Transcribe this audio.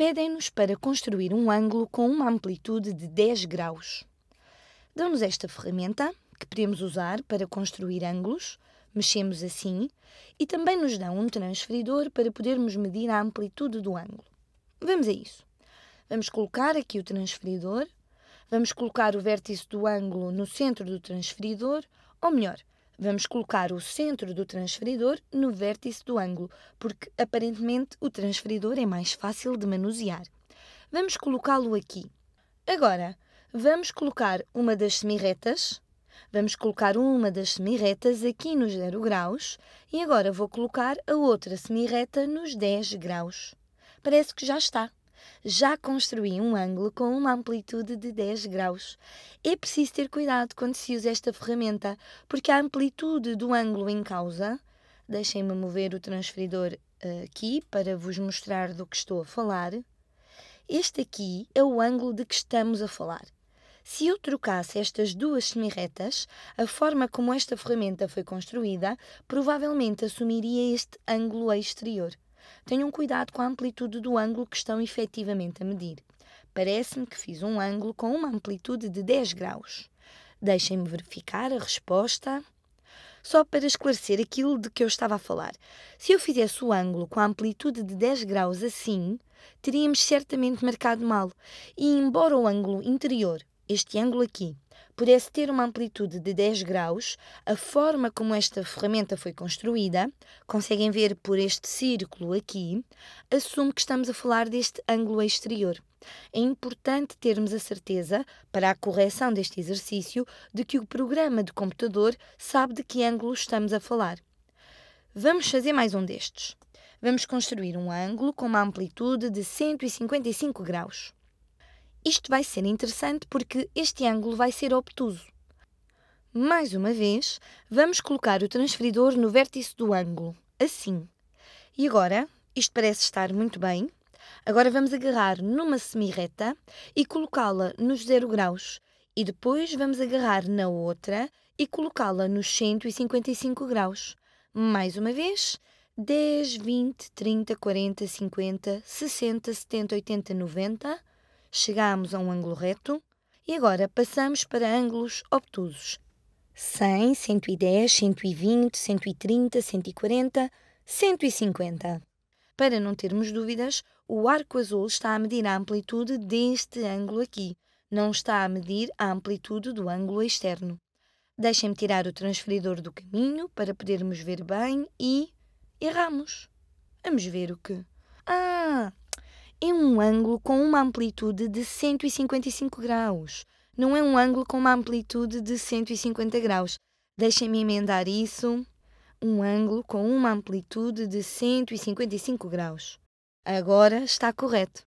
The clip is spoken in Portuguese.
pedem-nos para construir um ângulo com uma amplitude de 10 graus. Dão-nos esta ferramenta, que podemos usar para construir ângulos, mexemos assim, e também nos dão um transferidor para podermos medir a amplitude do ângulo. Vamos a isso. Vamos colocar aqui o transferidor, vamos colocar o vértice do ângulo no centro do transferidor, ou melhor, Vamos colocar o centro do transferidor no vértice do ângulo, porque aparentemente o transferidor é mais fácil de manusear. Vamos colocá-lo aqui. Agora, vamos colocar uma das semirretas. Vamos colocar uma das semirretas aqui nos 0 graus e agora vou colocar a outra semirreta nos 10 graus. Parece que já está já construí um ângulo com uma amplitude de 10 graus. É preciso ter cuidado quando se usa esta ferramenta, porque a amplitude do ângulo em causa, deixem-me mover o transferidor eh, aqui para vos mostrar do que estou a falar. Este aqui é o ângulo de que estamos a falar. Se eu trocasse estas duas semirretas, a forma como esta ferramenta foi construída provavelmente assumiria este ângulo exterior. Tenham cuidado com a amplitude do ângulo que estão efetivamente a medir. Parece-me que fiz um ângulo com uma amplitude de 10 graus. Deixem-me verificar a resposta. Só para esclarecer aquilo de que eu estava a falar. Se eu fizesse o ângulo com a amplitude de 10 graus assim, teríamos certamente marcado mal. E embora o ângulo interior este ângulo aqui, pudesse ter uma amplitude de 10 graus, a forma como esta ferramenta foi construída, conseguem ver por este círculo aqui, assume que estamos a falar deste ângulo exterior. É importante termos a certeza, para a correção deste exercício, de que o programa de computador sabe de que ângulo estamos a falar. Vamos fazer mais um destes. Vamos construir um ângulo com uma amplitude de 155 graus. Isto vai ser interessante porque este ângulo vai ser obtuso. Mais uma vez, vamos colocar o transferidor no vértice do ângulo, assim. E agora, isto parece estar muito bem, agora vamos agarrar numa semirreta e colocá-la nos 0 graus. E depois vamos agarrar na outra e colocá-la nos 155 graus. Mais uma vez, 10, 20, 30, 40, 50, 60, 70, 80, 90 chegámos a um ângulo reto e agora passamos para ângulos obtusos. 100, 110, 120, 130, 140, 150. Para não termos dúvidas, o arco azul está a medir a amplitude deste ângulo aqui, não está a medir a amplitude do ângulo externo. Deixem-me tirar o transferidor do caminho para podermos ver bem e erramos. Vamos ver o que. Ah, é um ângulo com uma amplitude de 155 graus. Não é um ângulo com uma amplitude de 150 graus. Deixem-me emendar isso. Um ângulo com uma amplitude de 155 graus. Agora está correto.